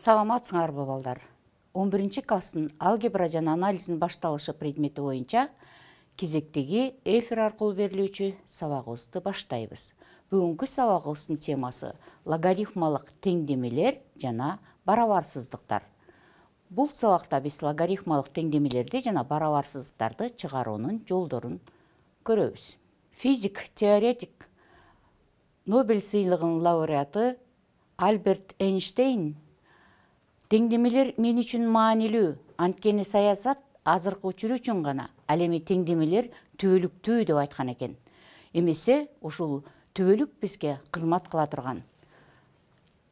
саламатсыңар балдар 11 класстын алгебра жана анализін башталышы предметі ойынша, кезектеги эфир аркылуу үші сабагыбызды баштайбыз Бүгінгі сабагыбыздын темасы логарифмалық теңдемелер жана барабарсыздыктар Бұл сабақта біз логарифмалық теңдемелерди жана барабарсыздыктарды чыгаруунун жолдырын көрөбүз физик теоретик нобель сыйлыгынын лауреаты альберт эйнштейн теңдемелер мен үчүн маанилүү анткени саясат азыркы учур үчүн гана ал эми теңдемелер түбөлүктүү деп айткан экен эмесе ушул түбөлүк бизге кызмат кыла турган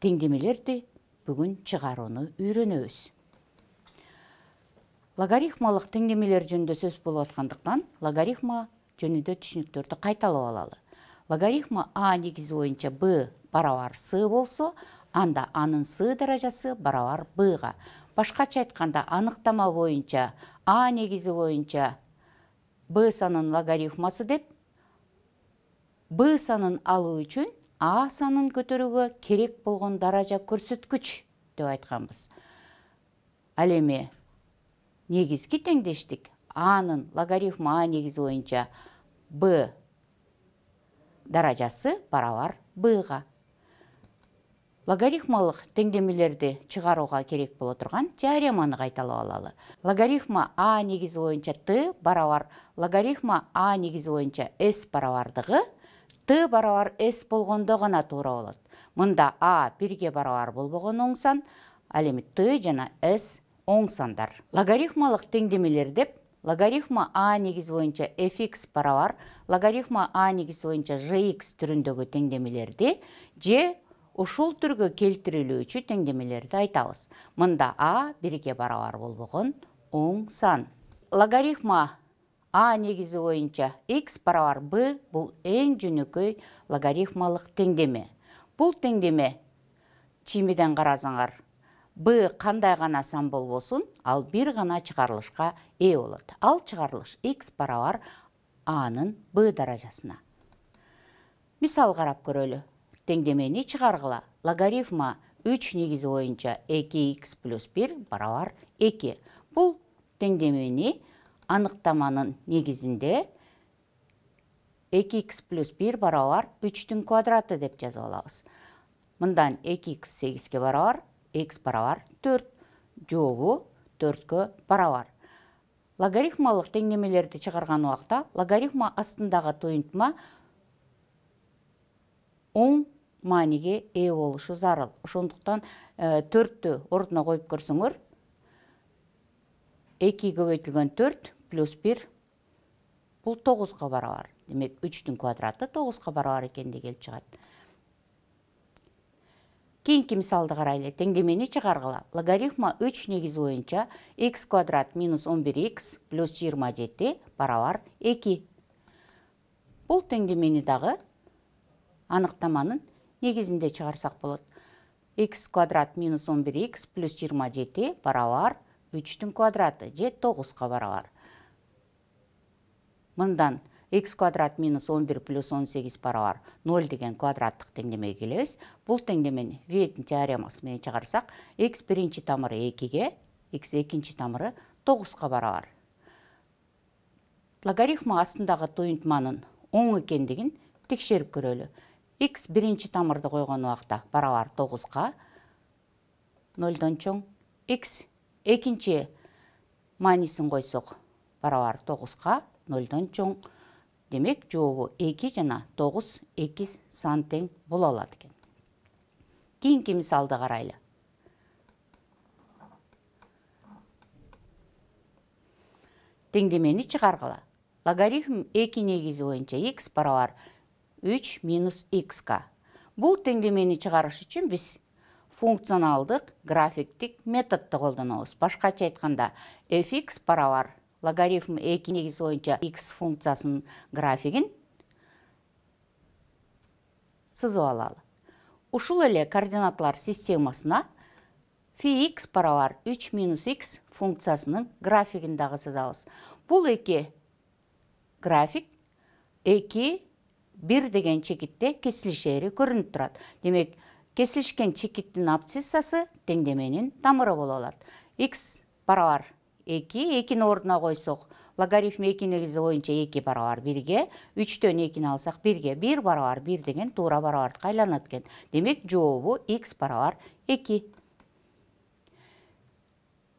теңдемелерди бүгүн чыгарууну үйрөнөбүз логарифмалык теңдемелер жөнүндө сөз болуп аткандыктан логарифма жөнүндө түшүнүктөрдү кайталап алалы логарифма а негизи боюнча б барабар с болсо анда анын сы даражасы барабар бға башкача айтканда анықтама боюнча а негизи боюнча б санын логарифмасы деп б санын алуу үчүн а санын көтөрүүгө керек болгон даража көрсөткүч деп айтканбыз ал эми негизги теңдештик анын логарифма а негизи боюнча б даражасы барабар бга логарифмалык теңдемелерди чыгарууга керек боло турган теореманы кайталап алалы логарифма а негизи боюнча т барабар логарифма а негизи боюнча с барабардыгы т барабар с болгондо гана туура болот мында а бирге барабар болбогон оң сан ал эми т жана с оң сандар логарифмалык теңдемелер деп логарифма а негизи боюнча f x барабар логарифма а негизи боюнча ж иx түрүндөгү теңдемелерди же ушул түргө келтирилүүчү теңдемелерди айтабыз мында а бирге барабар болбогон оң сан логарифма а негизи боюнча ик барабар б бул эң жөнөкөй логарифмалык теңдеме бул теңдеме чимиден карасаңар б кандай гана сан болбосун ал бир гана чыгарылышка ээ болот ал чыгарылыш x барабар анын б даражасына мисал карап көрөлү теңдемени чығарғыла логарифма 3 негізі ойынша 2x плюс 1 барабар 2. Бұл теңдемені анықтаманың негізінде 2x плюс 1 барабар 3-тің квадраты деп жазу алабыз. Мұндан 2x 8-ге барабар, x барабар 4, жоғу 4-кі барабар. Логарифмалық теңдемелерді чығарған уақта логарифма астындағы тойынтыма 10 мааниге ээ болушу зарыл ошондуктан э, төрттү ордуна коюп көрсөңөр эки көбөйтүлгөн төрт плюс бир бул тогузга барабар демек үчтүн квадраты тогузга барабар экен деп келип чыгат кийинки мисалды карайлы теңгемени чыгаргыла логарифма үч негизи боюнча x квадрат минус он бир x плюс жыйырма жети барабар эки бул теңгемени дагы аныктаманын негізінде шығарсақ болады x квадрат минус 11x плюс 27 баралар, 3-тің квадраты же 9-қа баралар. Мындан x квадрат минус 11 плюс 18 баралар, 0 деген квадраттық тендеме келес. Бұл теңдемени Виеттің теоремасы мен шығарсақ, x ші тамыры 2-ге, x екінші тамыры 9-қа баралар. Логарифма астындағы тойынтманын 10 екендігін текшеріп көрөлү. x биринчи тамырды койгон убакта барабар тогузга нолдон чоң x экинчи маанисин койсок барабар тогузга нолдон чоң демек жообу эки жана тогуз эки сан тең боло алат экен кийинки мисалды карайлы теңдемени чыгаргыла логарифм эки негизи боюнча x барабар 3 минус x-қа. Бұл теңдемені чығарыш үшін біз функционалдық графиктік методты ауыз. Башқа айтқанда fx паралар логарифм 2 негіз ойынша x функциясының графигін сызып алалы. Ушул әле координатлар системасына fx паралар 3 минус x функциясының графигін дағы сызабыз. Бұл екі график 2 1 деген чекітте кесіліш ері көрініп тұрады. Демек, кесілішкен чекіттің апциссасы теңдеменің тамыры бола олады. X бар 2, 2-ні ордына қойсоқ, логарифм 2 негізі үзі 2 бар 1-ге, 3-тен 2-ні алсақ 1-ге, 1 бар 1 деген туыра бар бар қайлан Демек, жоуы X бар 2.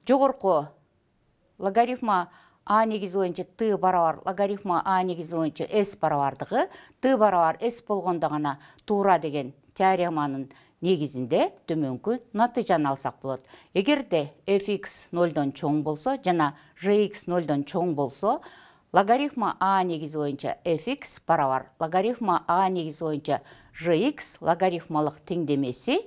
Жоғырқы логарифма қойсоқ, а негизи боюнча т барабар логарифма а негизи боюнча с барабардыгы т барабар с болгондо гана туура деген теореманын негизинде төмөнкү натыйжаны алсак болот эгерде ф x нолдон чоң болсо жана ж кс нолдон чоң болсо логарифма а негизи боюнча f x барабар логарифма а негизи боюнча ж x логарифмалык теңдемеси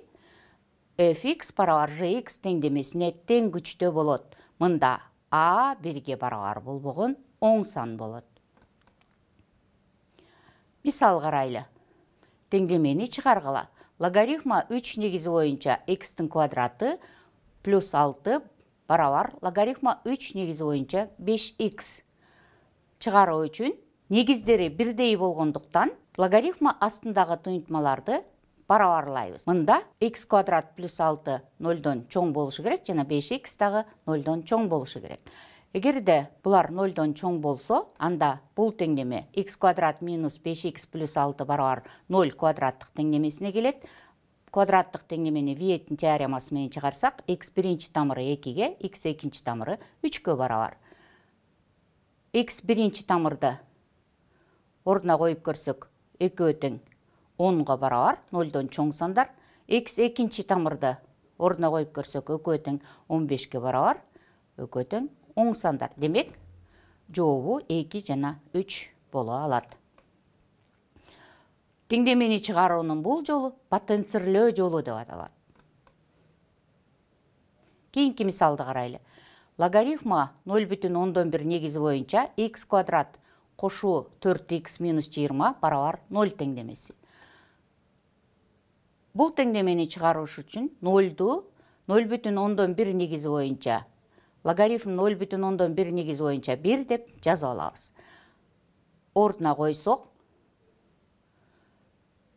ф x барабар ж x теңдемесине тең күчтө болот мында а бирге барабар болбогон оң сан болот мисал карайлы теңдемени чыгаргыла логарифма үч негизи боюнча ктин квадраты плюс алты барабар логарифма үч негизи боюнча беш икс чыгаруу үчүн негиздери бирдей болгондуктан логарифма астындагы астындагыутды барабарлайбыз мында x квадрат плюс алты нолдон чоң болушу керек жана беш x дагы нолдон чоң болушу керек эгерде булар нольдон чоң болсо анда бул теңдеме x квадрат минус беш x плюс алты барабар ноль квадраттык теңдемесине келет квадраттык теңдемени виеттин теоремасы менен чыгарсак x биринчи тамыры экиге x экинчи тамыры үчкө барабар x биринчи тамырды ордуна коюп көрсөк экөө тең онго барабар нолдон чоң сандар экинчи тамырды ордуна коюп көрсөк экөө тең он бешке барабар экөө тең оң сандар демек жообу эки жана үч боло алат теңдемени чыгаруунун бул жолу потенцирлөө жолу деп аталат кийинки мисалды карайлы логарифма ноль бүтүн ондон бир негизи боюнча x квадрат кошуу төрт ик минус жыйырма барабар ноль теңдемеси бул теңдемени чыгаруш үчүн нольду ноль бүтүн ондон бир негизи боюнча логарифм ноль бүтүн ондон бир негизи боюнча бир деп жазып алабыз ордуна койсок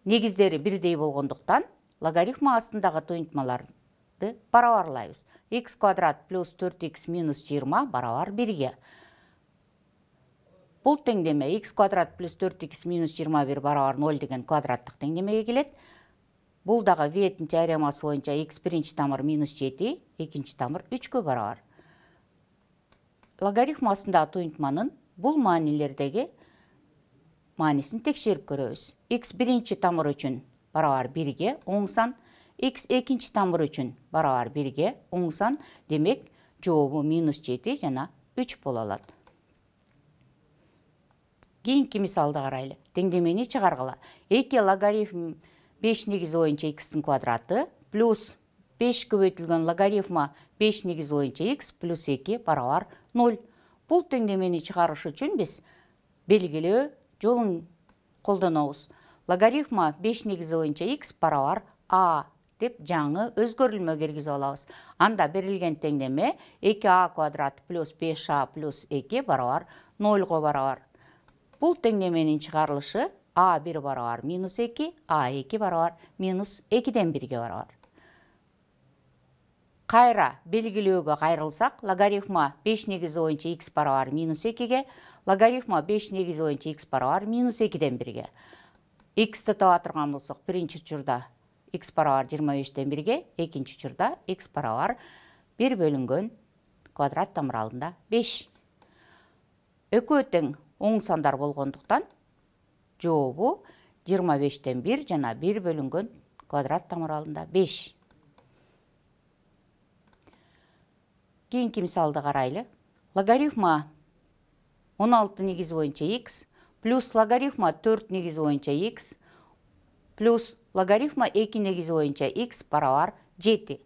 негиздери бирдей болгондуктан логарифм астындагы туюнтмаларды барабарлайбыз x квадрат плюс төрт x минус жыйырма барабар бирге бул теңдеме к квадрат плюс төрт икс минус жыйырма бир барабар ноль деген квадраттык теңдемеге келет бұл дағы веттің теоремасы ойынша x бірінші тамыр минус 7, екінші тамыр 3 көп арағар. Логарифм асында тұйынтманың бұл манилердегі манисін тек шеріп көріңіз. x бірінші тамыр үшін барағар бірге сан, x екінші тамыр үшін барағар бірге сан, демек жоуы минус 7 жана 3 бол алады. Кейінгі мисалды қарайлы, тенгемені чығарғыла. Екі логарифм үшін беш негизи боюнча икстин квадраты плюс беш көбөйтүлгөн логарифма беш негизи боюнча икс плюс эки барабар ноль бул теңдемени чыгарыш үчүн биз белгилөө жолун колдонобуз логарифма беш негизи боюнча икс барабар а деп жаңы өзгөрүлмө киргизип алабыз анда берилген теңдеме эки а квадрат плюс беш а плюс эки барабар нольго барабар бул теңдеменин чыгарылышы A1 барабар минус 2, А2 барабар минус 2-ден 1-ге барабар. Қайра белгілеуге қайрылсақ, логарифма 5 негізі ойынша x барабар минус 2-ге, логарифма 5 негізі ойынша x барабар минус 2-ден 1-ге. x-ті таба тұрған болсақ, бірінші чұрда x барабар 25-ден 1-ге, екінші чұрда x барабар 1 бөлінгін квадрат тамыралында 5. Өкі өттің оң сандар болғандықтан жообу жыйырма бештен бир жана бир бөлүнгөн квадрат тамыр алдында беш кийинки мисалды карайлы логарифма он алты негизи боюнча иx плюс логарифма төрт негизи боюнча иx плюс логарифма эки негизи боюнча x барабар жети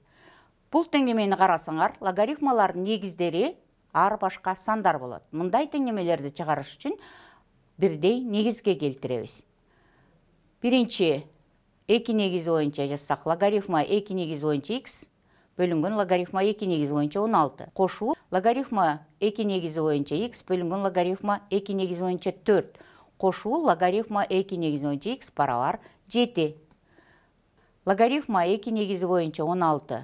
бул теңдемени карасаңар логарифмалардын негиздери ар башка сандар болот мындай теңдемелерди чыгарыш үчүн бірдей негізге келтіреміз. Бірінші, екі негіз ойынша жасақ логарифма екі негіз ойынша x, бөлінгін логарифма екі негіз ойынша 16. Қошу, логарифма екі негіз ойынша x, бөлінгін логарифма екі негіз ойынша 4. Қошу, логарифма екі негіз ойынша x, паралар 7. Логарифма екі негіз ойынша 16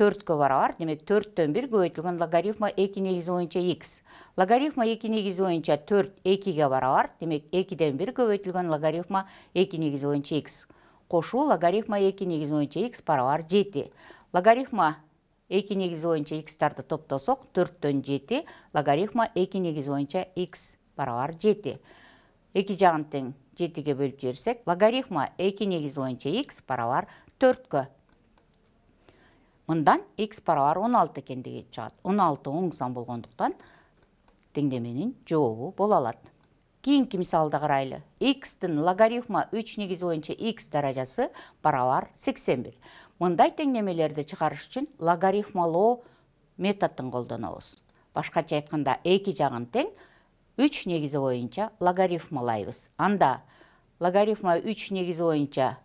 төрткө барабар демек төрттөн бир көбөйтүлгөн логарифма эки негизи боюнча x логарифма эки негизи боюнча төрт экиге барабар демек экиден бир көбөйтүлгөн логарифма эки негизи боюнча x кошуу логарифма эки негизи боюнча x барабар жети логарифма эки негизи боюнча икстарды топтосок төрттөн жети логарифма эки негизи боюнча x барабар жети эки жагын тең жетиге бөлүп жиберсек логарифма эки негизи боюнча x барабар төрткө мындан x барабар 16 экендиги чыгат 16 оң сан болгондуктан теңдеменин жообу боло алат кийинки мисалды карайлы xтин логарифма 3 негизи боюнча x даражасы барабар 81 мындай теңдемелерди чыгарыш үчүн логарифмалоо методун колдонобуз башкача айтканда эки жагын тең 3 негизи боюнча логарифмалайбыз анда логарифма 3 негизи боюнча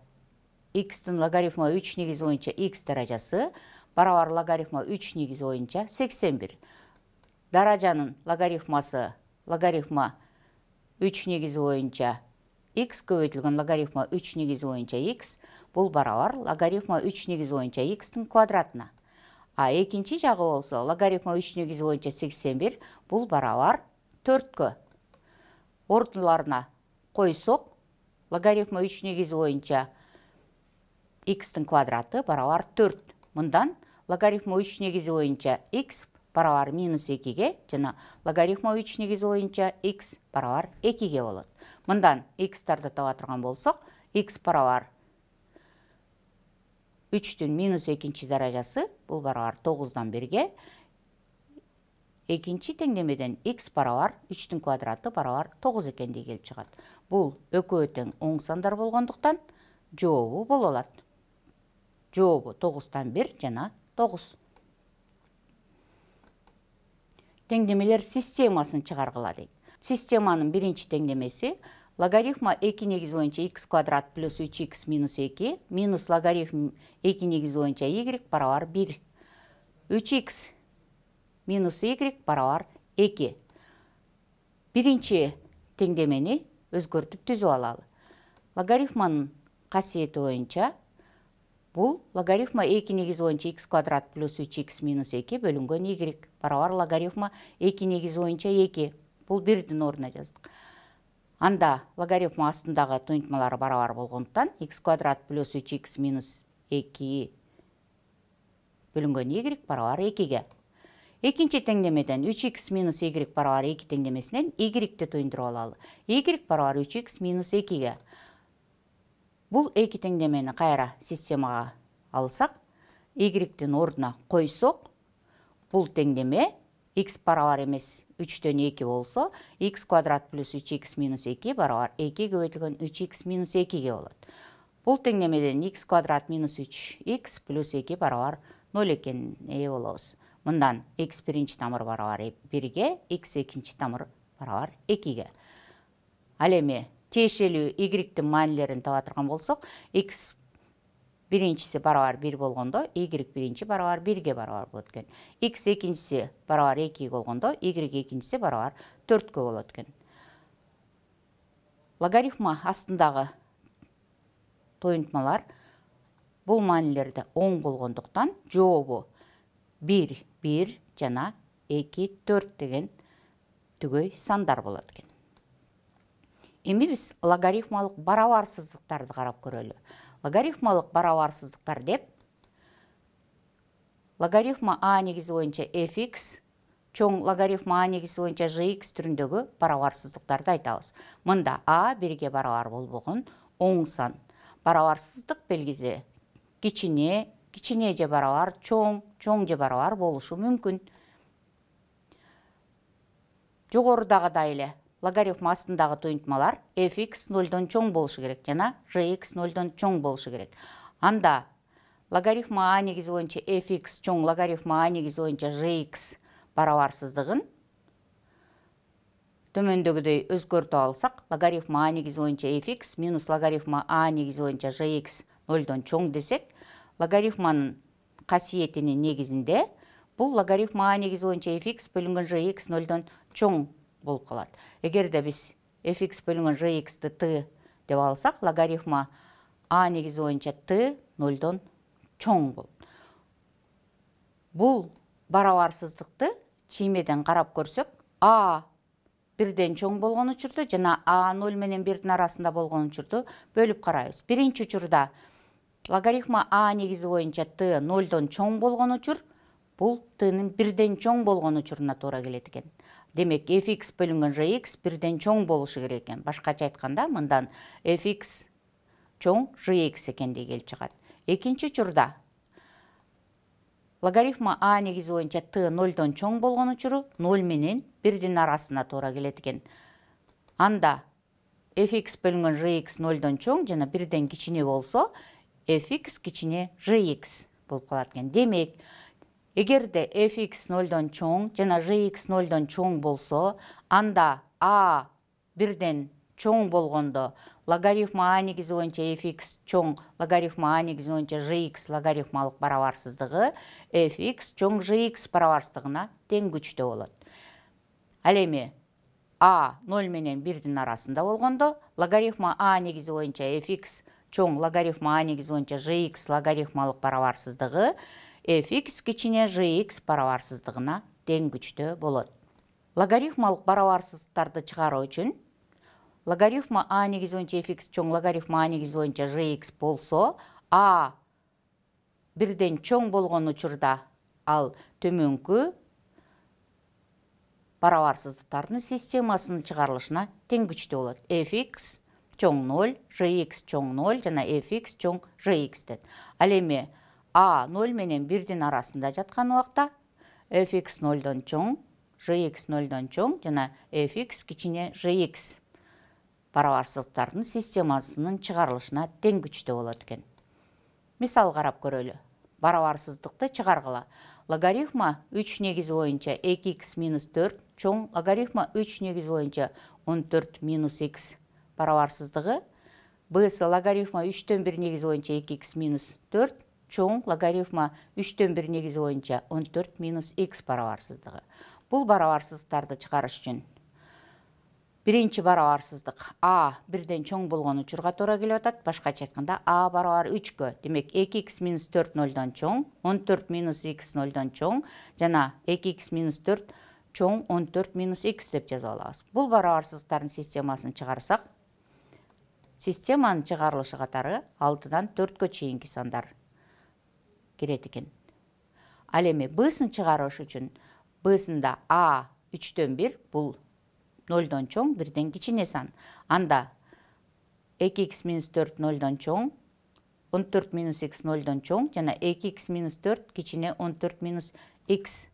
x тын логарифма 3 негіз бойынша x даражасы барабар логарифма 3 негіз бойынша 81. Даражаның логарифмасы логарифма 3 негіз бойынша x көбейтілген логарифма 3 негіз бойынша x бұл барабар логарифма 3 негіз бойынша x тын квадратына. А екінші жағы болса логарифма 3 негіз бойынша 81 бұл барабар 4-кө. Ортыларына қойсоқ логарифма 3 негіз бойынша x-тің квадраты барабар 4. Мұндан логарифм 3 негізі ойынша x барабар минус 2-ге жына логарифм 3 негізі ойынша x барабар 2-ге олып. Мұндан x-тарды таба болсақ, x барабар 3-тің минус 2-ші дәрежесі бұл барабар 9-дан берге, 2 ші теңдемеден x барабар 3-тің квадраты барабар 9 екенде келіп шығады. Бұл өкөөтең оң сандар болғандықтан жообу боло олады жоғы 9-тан 1 жена 9. Тендемелер системасын чығарғыла дейді. Системаның бірінші тендемесі логарифма 2 негіз ойынша x квадрат плюс 3x минус 2 минус логарифм 2 негіз ойынша y паравар 1. 3x минус y паравар 2. Бірінші тендемені өзгөртіп түзу алалы. Логарифманың қасиеті ойынша Бұл логарифма 2 негіз ойынша x квадрат плюс 3x минус 2 бөлінген y. Барабар логарифма 2 негіз 2. Бұл бірдің орнына жаздық. Анда логарифма астындағы тойынтмалары барабар болғандықтан x квадрат плюс 3x минус 2 бөлінген y барабар 2-ге. Екінші теңдемеден 3x минус y барабар 2 теңдемесінен y-ті тұйындыру алалы. y барабар 3x минус 2-ге. Бұл екі теңдемені қайра системаға алсақ, Y-тің орнына қойсоқ, бұл теңдеме X паравар емес 3-тен 2 болса, X квадрат плюс 3X минус 2 паравар 2 көбетілген 3X минус 2-ге олады. Бұл теңдемеден X квадрат минус 3X плюс 2 паравар 0 екен әйе олауыз. Мұндан X 1 тамыр паравар 1-ге, X 2 тамыр паравар 2-ге. Әлеме тешелі Y-ті мәнілерін талатырған болсақ, X біріншісі барауар 1 болғанда, Y біріншісі барауар 1-ге болады болдыкен. X екіншісі барауар 2-ге болғанда, Y екіншісі барауар 4-ге болдыкен. Логарифма астындағы тойынтмалар бұл мәнілерді 10 болғандықтан жоуы 1, 1 жана 2, 4 деген түгі сандар болады кен эми биз логарифмалык барабарсыздыктарды карап көрөлү логарифмалык барабарсыздыктар деп логарифма а негизи боюнча fx чоң логарифма а негизи боюнча gx түрүндөгү барабарсыздыктарды айтабыз мында а бирге барабар болбогон оң сан барабарсыздык белгиси кичине кичине же барабар чоң чоң же барабар болушу мүмкүн жогорудагыдай эле логарифм астындагы туюнтмалар f x нолдон чоң болушу керек жана g x нолдон чоң болушу керек анда логарифма а негизи боюнча f x чоң логарифма а негизи боюнча g x барабарсыздыгын төмөндөгүдөй өзгөртүп алсак логарифма а негизи боюнча f x минус логарифма а негизи боюнча g x нолдон чоң десек логарифманын касиетинин негизинде бул логарифма а негизи боюнча f x бөлүнгөн g x нолдон чоң болуп калат эгерде биз f x бөлүнгөн ж иксти т деп алсак логарифма а негизи боюнча т нолдон чоң болот бул барабарсыздыкты чиймеден карап көрсөк а бирден чоң болгон учурду жана а ноль менен бирдин арасында болгон учурду бөлүп карайбыз биринчи учурда логарифма а негизи боюнча т нолдон чоң болгон учур бул тнын бирден чоң болгон учуруна туура келет экен демек ф икс бөлүнгөн ж икс бирден чоң болушу керек экен башкача айтканда мындан f икс чоң ж кс экендиги келип чыгат экинчи учурда логарифма а негизи боюнча т нолдон чоң болгон учуру ноль менен бирдин арасына туура келет экен анда ф к бөлүнгөн ж ик нолдон чоң жана бирден кичине болсо ф ик кичине ж ик болуп калат экен демек де fx 0-ден нолдон чоң жана gx 0 нолдон чоң болсо анда а 1-ден чоң болгондо логарифма а негизи боюнча fx чоң логарифма а негизи боюнча gx логарифмалык барабарсыздыгы fx чоң gx барабарсыздыгына тең күчтө болот ал эми а 0 менен бирдин арасында болгондо логарифма а негизи боюнча fx чоң логарифма а негизи боюнча gx логарифмалык барабарсыздыгы fx кичине gx барабарсыздыгына тең күчтө болот логарифмалык барабарсыздыктарды чыгаруу үчүн логарифма а негизи боюнча fx чоң логарифма а негизи боюнча gx болсо а бирден чоң болгон учурда ал төмөнкү барабарсыздыктардын системасынын чыгарылышына тең күчтүү болот fx чоң ноль gx чоң ноль жана fx чоң gx дейт ал эми а 0 менен 1-ден арасында жаткан убакта fx дон чоң gx дон чоң жана fx кичине gx барабарсыздықтардың системасының шығарылышына тең күчтө болот экен мисал карап көрөлү барабарсыздыкты чыгаргыла логарифма 3 негизи боюнча 2x минус 4 чоң логарифма 3 негизи боюнча 14 минус x барабарсыздыгы bs логарифма 3 1 негизи боюнча 2x минус 4 чоң логарифма үчтөн бир негизи боюнча он төрт минус икс барабарсыздыгы бул барабарсыздыктарды чыгарыш үчүн биринчи барабарсыздык а бирден чоң болгон учурга туура келип атат башкача айтканда а барабар үчкө демек эки икс минус төрт нолдон чоң он төрт минус ик нолдон чоң жана эки ик минус төрт чоң он төрт минус ик деп жазып алабыз бул барабарсыздыктардын системасын чыгарсак системанын чыгарылышы катары алтыдан төрткө чейинки сандар керек екен. Ал эми Б-сын чыгаруу үчүн Б-сында А 3/1 бул 0дон чоң бирден кичине сан. Анда 2x 4 0дон чоң, 14 x 0дон чоң және 2x 4 кичине 14 x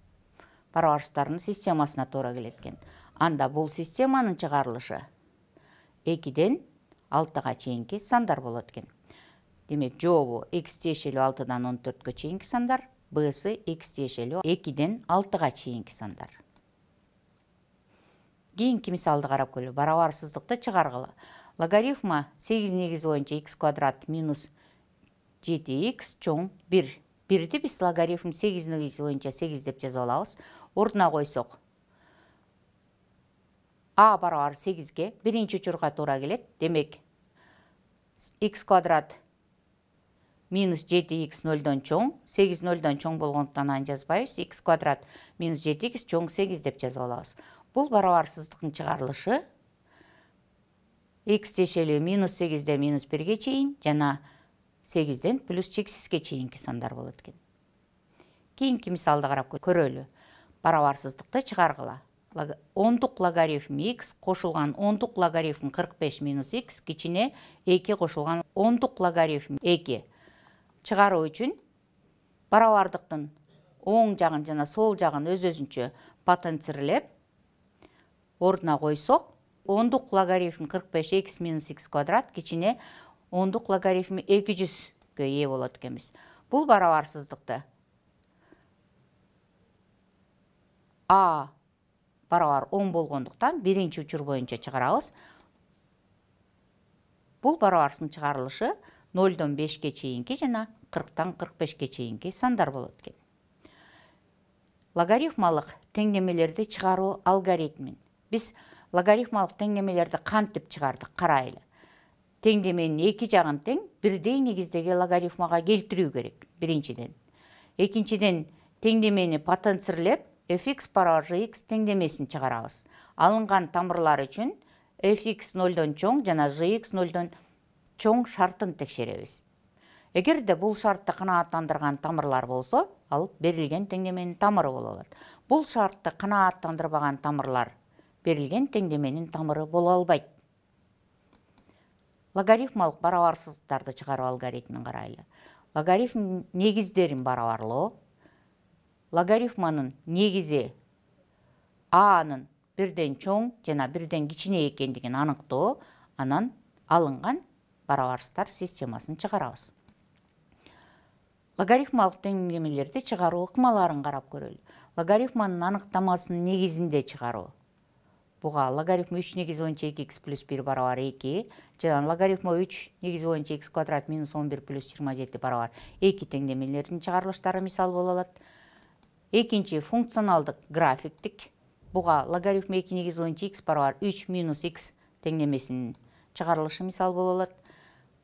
барабарстарынын системасына туура келет экен. Анда бұл системанын чыгарылышы 2ден 6га чейинки сандар болады экен. демек жообу кс тиешелүү алтыдан он төрткө чейинки сандар бсы икс тиешелүү экиден алтыга чейинки сандар кийинки мисалды карап көрөлү барабарсыздыкты чыгаргыла логарифма сегиз негизи боюнча x квадрат минус жети ик чоң бир бирди биз логарифм сегиз негизи боюнча сегиз деп жазып алабыз ордуна койсок а барабар сегизге биринчи учурга туура келет демек x квадрат минус 7 x 0-дон чоң 8 0-дон чоң болгондуктан аны жазбайбыз x квадрат минус 7x чоң 8 деп жазып алабыз бул барабарсыздыктын чыгарылышы x тешелүү минус 8 де минус 1ге чейин жана 8ден плюс чексизге чейинки сандар болот экен кийинки мисалды карап көрөлү барабарсыздыкты чыгаргыла ондук логарифм x 10 ондук логарифм 45 минус x кичине 2 10 ондук логарифм 2 чыгаруу үчүн барабардыктын оң жагын жана сол жагын өз өзүнчө потенцирлеп ордуна койсок ондук логарифм кырк беш экс минус ик квадрат кичине ондук логарифм эки жүзгө ээ болот экенбиз бул барабарсыздыкты а барабар оң болгондуктан биринчи учур боюнча чыгарабыз бул барабарсыздын чыгарылышы нолдон бешке чейинки жана кырктан кырк бешке чейинки сандар болот экен логарифмалык теңдемелерди чыгаруу алгоритмин биз логарифмалык теңдемелерди кантип чыгардык карайлы теңдеменин эки жагын тең бирдей негиздеги логарифмага келтирүү керек биринчиден экинчиден теңдемени потенцирлеп f x барабар ж x теңдемесин чыгарабыз алынган тамырлар үчүн f x нолдон чоң жана g x нолдон чоң шартын текшеребиз эгерде бул шартты канааттандырган тамырлар болсо ал берилген теңдеменин тамыры боло алат бул шартты канааттандырбаган тамырлар берилген теңдеменин тамыры боло албайт логарифмалык барабарсыздыктарды чыгаруу алгоритмин карайлы логарифм негиздерин барабарлоо логарифманын негизи анын бірден чоң жана бирден кичине экендигин аныктоо анан алынган барабарсыздар системасын чыгарабыз логарифмалык теңдемелерди чыгаруу ыкмаларын карап көрөлү логарифманын аныктамасынын негизинде чыгаруу буга логарифма үч негизи боюнча эки икс плюс бир барабар эки жана логарифма үч негизи боюнча экс квадрат минус он бир плюс жыйырма жети барабар эки теңдемелердин чыгарылыштары мисал боло алат экинчи функционалдык графиктик буга логарифма эки негизи боюнча x барабар үч минус x теңдемесинин чыгарылышы мисал боло алат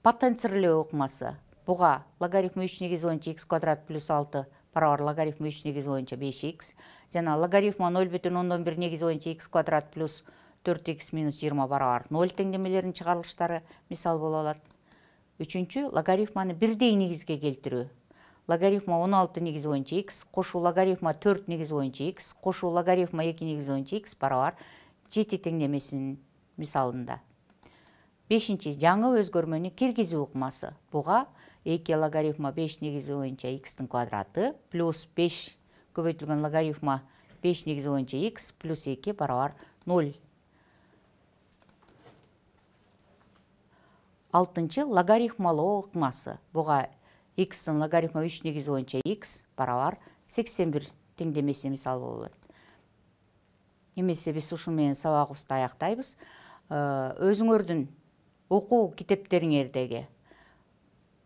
потенцирлеу оқмасы бұға логарифм 3 негіз боюнча x квадрат плюс 6 барабар логарифм 3 негіз боюнча 5 x жана логарифма ноль бүтүн ондон бир негиз боюнча квадрат плюс 4 x минус 20 барабар ноль теңдемелеринин чыгарылыштары мисал боло алат үчүнчү логарифманы бирдей негизге келтирүү логарифма он алты негиз x х кошуу логарифма төрт негиз боюнча X, кошуу логарифма эки негиз боюнча x барабар жети теңдемесинин мисалында 5 жаңы өз көрмөні кергізі ұқымасы. Бұға 2 логарифма 5 негізі ұйынша x-тің квадраты плюс 5, көбетілген логарифма 5 негізі ұйынша x плюс 2, барабар 0. Алтыншы логарифмалы ұқымасы. Бұға x-тің логарифма 3 негізі ұйынша x, барабар 81 тендемесе месал болады. Емесе біз үшін мен сауақ ұстай ақтайбыз. Э, окуу китептериңердеги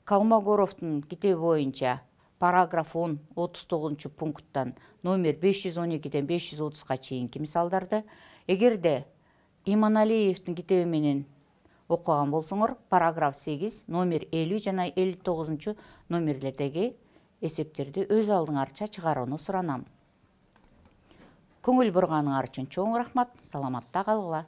колмогоровдун китеби боюнча параграф он отуз тогузунчу пункттан номер беш жүз он экиден беш жүз отузга чейинки мисалдарды эгерде иманалиевдин китеби менен окуган болсоңор параграф сегиз номер элүү жана элүү тогузунчу номерлердеги эсептерди өз алдыңарча чыгарууну суранам көңүл бурганыңар үчүн чоң рахмат саламатта калгыла